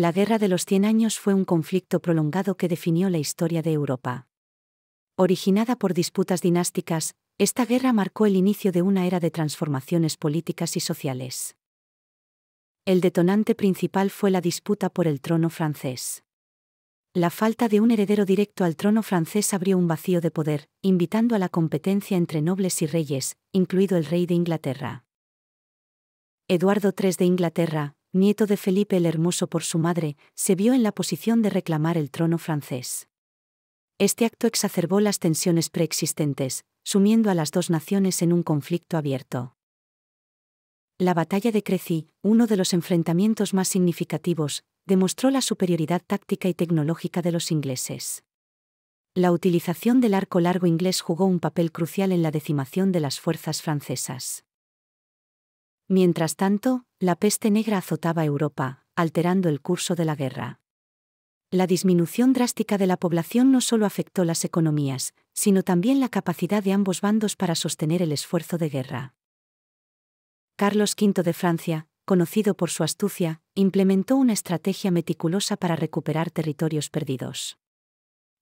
La Guerra de los Cien Años fue un conflicto prolongado que definió la historia de Europa. Originada por disputas dinásticas, esta guerra marcó el inicio de una era de transformaciones políticas y sociales. El detonante principal fue la disputa por el trono francés. La falta de un heredero directo al trono francés abrió un vacío de poder, invitando a la competencia entre nobles y reyes, incluido el rey de Inglaterra. Eduardo III de Inglaterra, nieto de Felipe el Hermoso por su madre, se vio en la posición de reclamar el trono francés. Este acto exacerbó las tensiones preexistentes, sumiendo a las dos naciones en un conflicto abierto. La batalla de Crecy, uno de los enfrentamientos más significativos, demostró la superioridad táctica y tecnológica de los ingleses. La utilización del arco largo inglés jugó un papel crucial en la decimación de las fuerzas francesas. Mientras tanto, la peste negra azotaba Europa, alterando el curso de la guerra. La disminución drástica de la población no solo afectó las economías, sino también la capacidad de ambos bandos para sostener el esfuerzo de guerra. Carlos V de Francia, conocido por su astucia, implementó una estrategia meticulosa para recuperar territorios perdidos.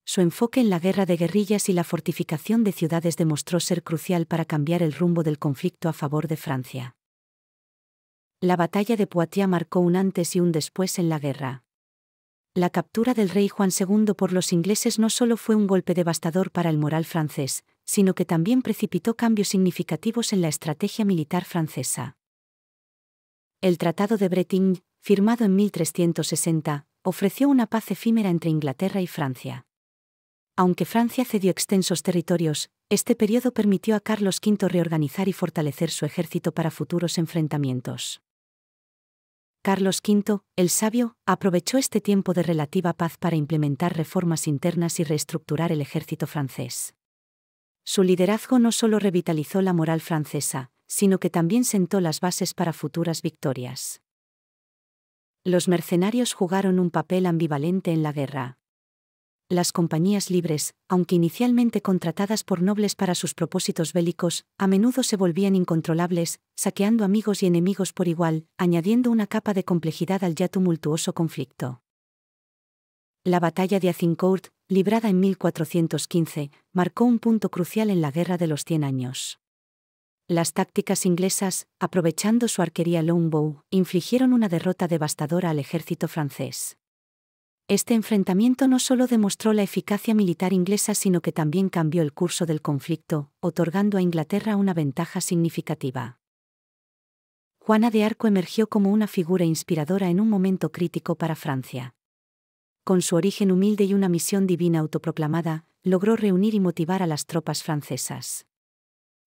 Su enfoque en la guerra de guerrillas y la fortificación de ciudades demostró ser crucial para cambiar el rumbo del conflicto a favor de Francia. La batalla de Poitiers marcó un antes y un después en la guerra. La captura del rey Juan II por los ingleses no solo fue un golpe devastador para el moral francés, sino que también precipitó cambios significativos en la estrategia militar francesa. El Tratado de Bretigny, firmado en 1360, ofreció una paz efímera entre Inglaterra y Francia. Aunque Francia cedió extensos territorios, este periodo permitió a Carlos V reorganizar y fortalecer su ejército para futuros enfrentamientos. Carlos V, el sabio, aprovechó este tiempo de relativa paz para implementar reformas internas y reestructurar el ejército francés. Su liderazgo no solo revitalizó la moral francesa, sino que también sentó las bases para futuras victorias. Los mercenarios jugaron un papel ambivalente en la guerra, las compañías libres, aunque inicialmente contratadas por nobles para sus propósitos bélicos, a menudo se volvían incontrolables, saqueando amigos y enemigos por igual, añadiendo una capa de complejidad al ya tumultuoso conflicto. La batalla de Azincourt, librada en 1415, marcó un punto crucial en la Guerra de los Cien Años. Las tácticas inglesas, aprovechando su arquería longbow, infligieron una derrota devastadora al ejército francés. Este enfrentamiento no solo demostró la eficacia militar inglesa, sino que también cambió el curso del conflicto, otorgando a Inglaterra una ventaja significativa. Juana de Arco emergió como una figura inspiradora en un momento crítico para Francia. Con su origen humilde y una misión divina autoproclamada, logró reunir y motivar a las tropas francesas.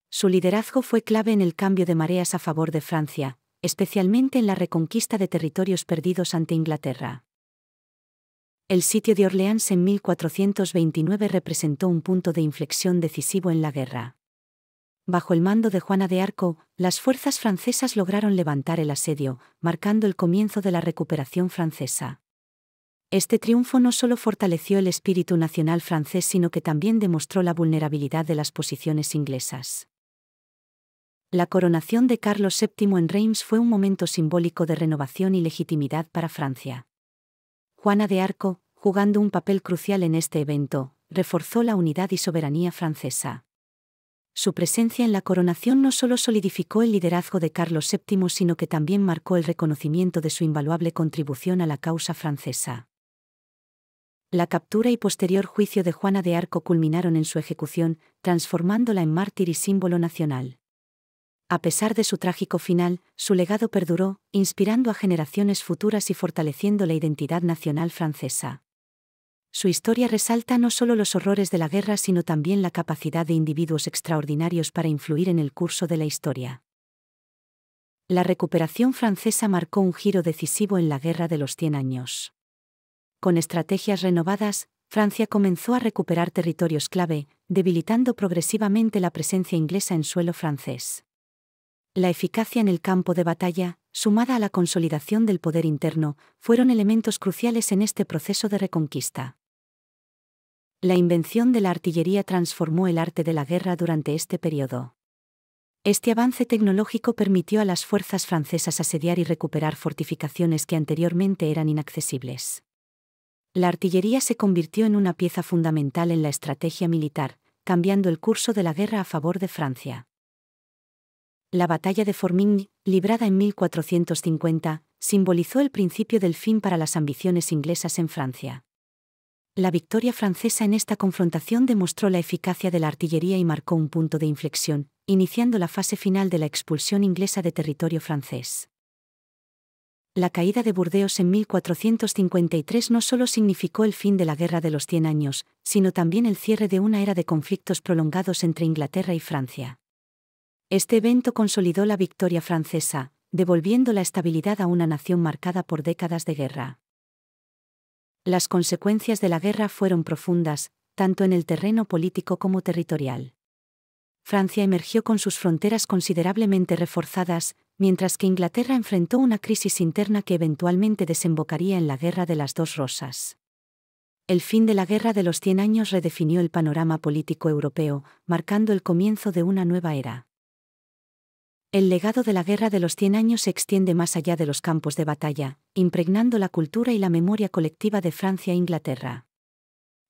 Su liderazgo fue clave en el cambio de mareas a favor de Francia, especialmente en la reconquista de territorios perdidos ante Inglaterra. El sitio de Orleans en 1429 representó un punto de inflexión decisivo en la guerra. Bajo el mando de Juana de Arco, las fuerzas francesas lograron levantar el asedio, marcando el comienzo de la recuperación francesa. Este triunfo no solo fortaleció el espíritu nacional francés, sino que también demostró la vulnerabilidad de las posiciones inglesas. La coronación de Carlos VII en Reims fue un momento simbólico de renovación y legitimidad para Francia. Juana de Arco, jugando un papel crucial en este evento, reforzó la unidad y soberanía francesa. Su presencia en la coronación no solo solidificó el liderazgo de Carlos VII, sino que también marcó el reconocimiento de su invaluable contribución a la causa francesa. La captura y posterior juicio de Juana de Arco culminaron en su ejecución, transformándola en mártir y símbolo nacional. A pesar de su trágico final, su legado perduró, inspirando a generaciones futuras y fortaleciendo la identidad nacional francesa. Su historia resalta no solo los horrores de la guerra, sino también la capacidad de individuos extraordinarios para influir en el curso de la historia. La recuperación francesa marcó un giro decisivo en la Guerra de los Cien Años. Con estrategias renovadas, Francia comenzó a recuperar territorios clave, debilitando progresivamente la presencia inglesa en suelo francés. La eficacia en el campo de batalla, sumada a la consolidación del poder interno, fueron elementos cruciales en este proceso de reconquista. La invención de la artillería transformó el arte de la guerra durante este periodo. Este avance tecnológico permitió a las fuerzas francesas asediar y recuperar fortificaciones que anteriormente eran inaccesibles. La artillería se convirtió en una pieza fundamental en la estrategia militar, cambiando el curso de la guerra a favor de Francia. La batalla de Formigny, librada en 1450, simbolizó el principio del fin para las ambiciones inglesas en Francia. La victoria francesa en esta confrontación demostró la eficacia de la artillería y marcó un punto de inflexión, iniciando la fase final de la expulsión inglesa de territorio francés. La caída de Burdeos en 1453 no solo significó el fin de la Guerra de los Cien Años, sino también el cierre de una era de conflictos prolongados entre Inglaterra y Francia. Este evento consolidó la victoria francesa, devolviendo la estabilidad a una nación marcada por décadas de guerra. Las consecuencias de la guerra fueron profundas, tanto en el terreno político como territorial. Francia emergió con sus fronteras considerablemente reforzadas, mientras que Inglaterra enfrentó una crisis interna que eventualmente desembocaría en la Guerra de las Dos Rosas. El fin de la Guerra de los Cien Años redefinió el panorama político europeo, marcando el comienzo de una nueva era. El legado de la Guerra de los Cien Años se extiende más allá de los campos de batalla, impregnando la cultura y la memoria colectiva de Francia e Inglaterra.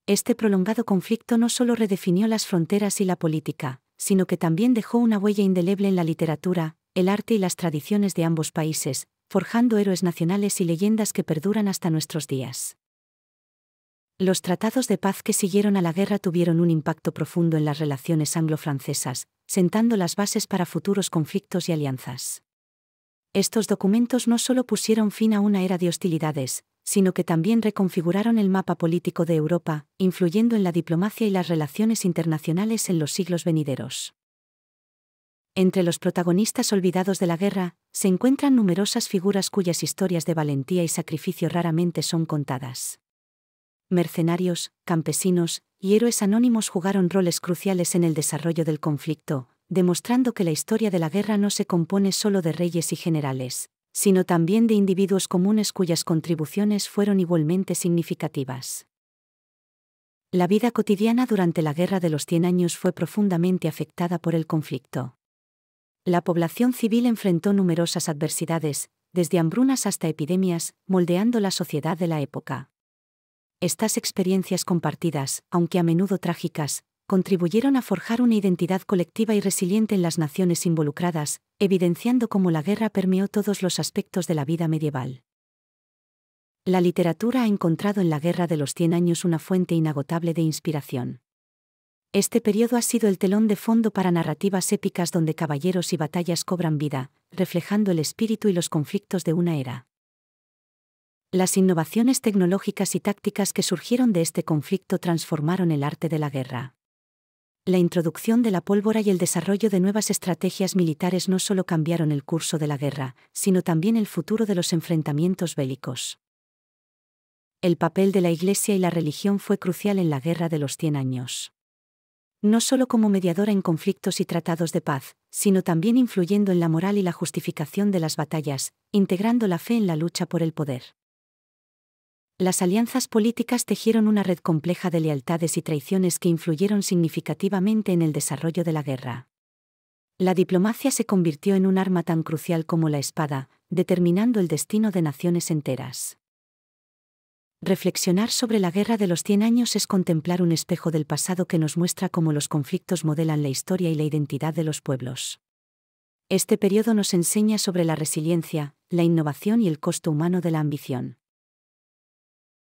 Este prolongado conflicto no solo redefinió las fronteras y la política, sino que también dejó una huella indeleble en la literatura, el arte y las tradiciones de ambos países, forjando héroes nacionales y leyendas que perduran hasta nuestros días. Los tratados de paz que siguieron a la guerra tuvieron un impacto profundo en las relaciones anglo-francesas, sentando las bases para futuros conflictos y alianzas. Estos documentos no solo pusieron fin a una era de hostilidades, sino que también reconfiguraron el mapa político de Europa, influyendo en la diplomacia y las relaciones internacionales en los siglos venideros. Entre los protagonistas olvidados de la guerra, se encuentran numerosas figuras cuyas historias de valentía y sacrificio raramente son contadas. Mercenarios, campesinos, y héroes anónimos jugaron roles cruciales en el desarrollo del conflicto, demostrando que la historia de la guerra no se compone solo de reyes y generales, sino también de individuos comunes cuyas contribuciones fueron igualmente significativas. La vida cotidiana durante la Guerra de los Cien Años fue profundamente afectada por el conflicto. La población civil enfrentó numerosas adversidades, desde hambrunas hasta epidemias, moldeando la sociedad de la época. Estas experiencias compartidas, aunque a menudo trágicas, contribuyeron a forjar una identidad colectiva y resiliente en las naciones involucradas, evidenciando cómo la guerra permeó todos los aspectos de la vida medieval. La literatura ha encontrado en la Guerra de los Cien Años una fuente inagotable de inspiración. Este periodo ha sido el telón de fondo para narrativas épicas donde caballeros y batallas cobran vida, reflejando el espíritu y los conflictos de una era. Las innovaciones tecnológicas y tácticas que surgieron de este conflicto transformaron el arte de la guerra. La introducción de la pólvora y el desarrollo de nuevas estrategias militares no solo cambiaron el curso de la guerra, sino también el futuro de los enfrentamientos bélicos. El papel de la Iglesia y la religión fue crucial en la Guerra de los Cien Años. No solo como mediadora en conflictos y tratados de paz, sino también influyendo en la moral y la justificación de las batallas, integrando la fe en la lucha por el poder. Las alianzas políticas tejieron una red compleja de lealtades y traiciones que influyeron significativamente en el desarrollo de la guerra. La diplomacia se convirtió en un arma tan crucial como la espada, determinando el destino de naciones enteras. Reflexionar sobre la Guerra de los Cien Años es contemplar un espejo del pasado que nos muestra cómo los conflictos modelan la historia y la identidad de los pueblos. Este periodo nos enseña sobre la resiliencia, la innovación y el costo humano de la ambición.